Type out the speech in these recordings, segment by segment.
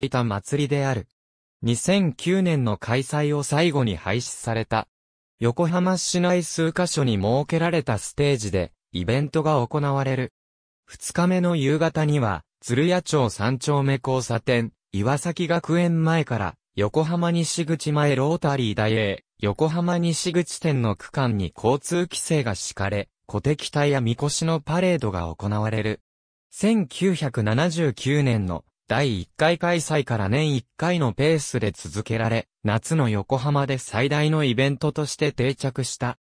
いた祭りである。2009年の開催を最後に廃止された。横浜市内数カ所に設けられたステージで、イベントが行われる。2日目の夕方には、鶴屋町三丁目交差点、岩崎学園前から、横浜西口前ロータリー大英、横浜西口店の区間に交通規制が敷かれ、小敵隊や神輿のパレードが行われる。1979年の第1回開催から年1回のペースで続けられ、夏の横浜で最大のイベントとして定着した。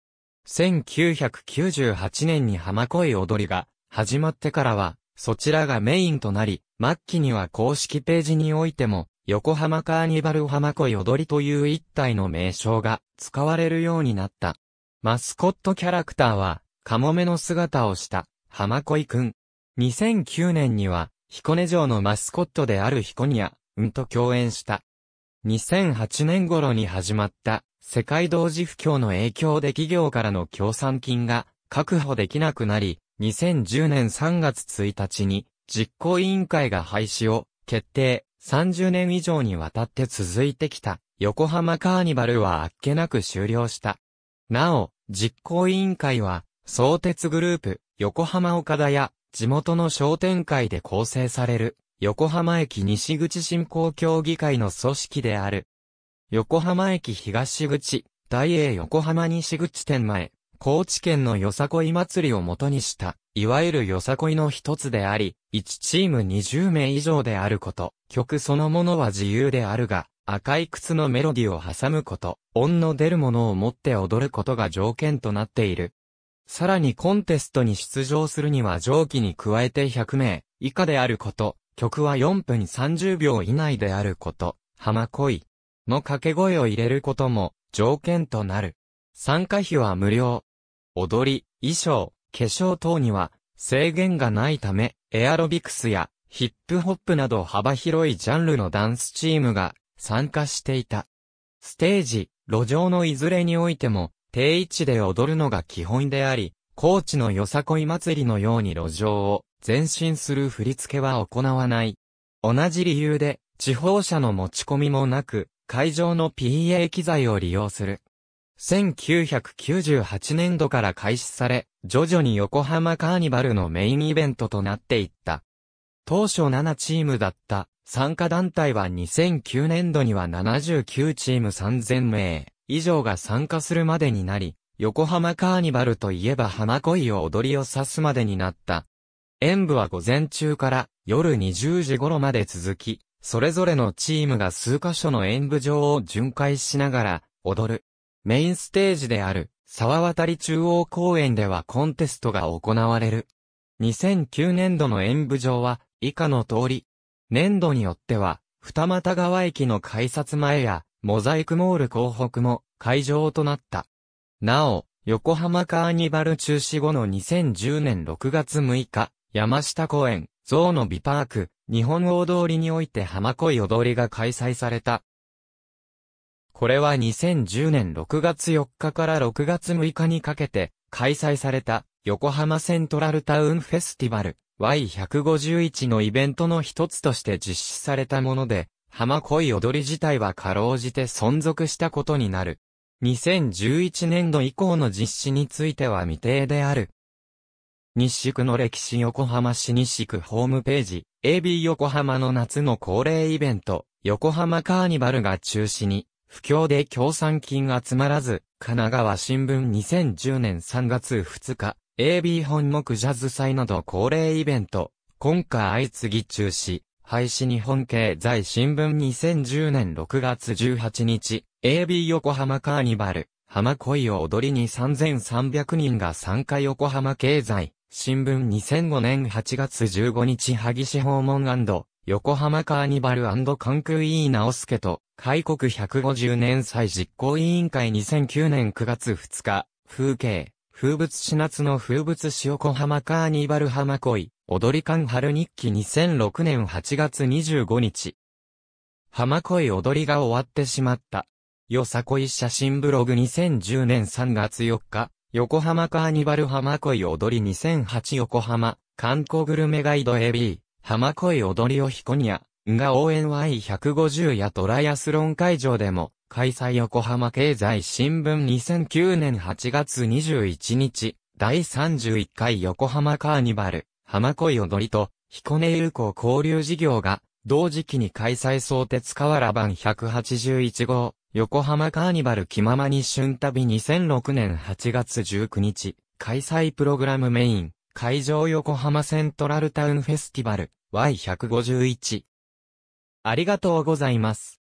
1998年に浜恋踊りが始まってからは、そちらがメインとなり、末期には公式ページにおいても、横浜カーニバル浜恋踊りという一体の名称が使われるようになった。マスコットキャラクターは、カモメの姿をした、浜恋くん。2009年には、彦根城のマスコットである彦ニア、うんと共演した。2008年頃に始まった世界同時不況の影響で企業からの協賛金が確保できなくなり、2010年3月1日に実行委員会が廃止を決定、30年以上にわたって続いてきた横浜カーニバルはあっけなく終了した。なお、実行委員会は、相鉄グループ、横浜岡田や地元の商店会で構成される、横浜駅西口振興協議会の組織である。横浜駅東口、大英横浜西口店前、高知県のよさこい祭りを元にした、いわゆるよさこいの一つであり、1チーム20名以上であること、曲そのものは自由であるが、赤い靴のメロディを挟むこと、音の出るものを持って踊ることが条件となっている。さらにコンテストに出場するには上記に加えて100名以下であること、曲は4分30秒以内であること、浜恋の掛け声を入れることも条件となる。参加費は無料。踊り、衣装、化粧等には制限がないため、エアロビクスやヒップホップなど幅広いジャンルのダンスチームが参加していた。ステージ、路上のいずれにおいても定位置で踊るのが基本であり、高知のよさこい祭りのように路上を前進する振り付けは行わない。同じ理由で、地方車の持ち込みもなく、会場の PA 機材を利用する。1998年度から開始され、徐々に横浜カーニバルのメインイベントとなっていった。当初7チームだった参加団体は2009年度には79チーム3000名。以上が参加するまでになり、横浜カーニバルといえば花恋を踊りを指すまでになった。演舞は午前中から夜20時頃まで続き、それぞれのチームが数箇所の演舞場を巡回しながら踊る。メインステージである沢渡中央公園ではコンテストが行われる。2009年度の演舞場は以下の通り、年度によっては二俣川駅の改札前やモザイクモール港北も会場となった。なお、横浜カーニバル中止後の2010年6月6日、山下公園、象の美パーク、日本大通りにおいて浜恋踊りが開催された。これは2010年6月4日から6月6日にかけて開催された横浜セントラルタウンフェスティバル Y151 のイベントの一つとして実施されたもので、浜恋踊り自体はかろうじて存続したことになる。2011年度以降の実施については未定である。西区の歴史横浜市西区ホームページ、AB 横浜の夏の恒例イベント、横浜カーニバルが中止に、不況で協賛金集まらず、神奈川新聞2010年3月2日、AB 本木ジャズ祭など恒例イベント、今回相次ぎ中止。廃止日本経済新聞2010年6月18日、AB 横浜カーニバル、浜恋を踊りに3300人が参加横浜経済、新聞2005年8月15日萩市訪問横浜カーニバル関空委員直輔と、開国150年祭実行委員会2009年9月2日、風景、風物詩夏の風物詩横浜カーニバル浜恋、踊り館春日記2006年8月25日。浜恋踊りが終わってしまった。よさこい写真ブログ2010年3月4日、横浜カーニバル浜恋踊り2008横浜、観光グルメガイド AB、浜恋踊りをひこにゃ、が応援 y 1 5 0やトライアスロン会場でも、開催横浜経済新聞2009年8月21日、第31回横浜カーニバル、浜恋踊りと、彦根友好交流事業が、同時期に開催相鉄河原版181号、横浜カーニバル気ままに春旅2006年8月19日、開催プログラムメイン、会場横浜セントラルタウンフェスティバル、Y151、ありがとうございます。